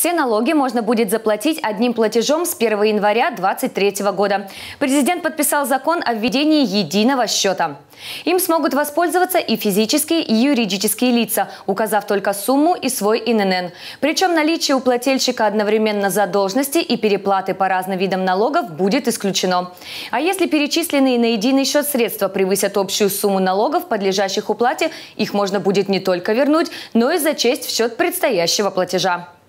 Все налоги можно будет заплатить одним платежом с 1 января 2023 года. Президент подписал закон о введении единого счета. Им смогут воспользоваться и физические, и юридические лица, указав только сумму и свой ИНН. Причем наличие у плательщика одновременно задолженности и переплаты по разным видам налогов будет исключено. А если перечисленные на единый счет средства превысят общую сумму налогов, подлежащих уплате, их можно будет не только вернуть, но и зачесть в счет предстоящего платежа.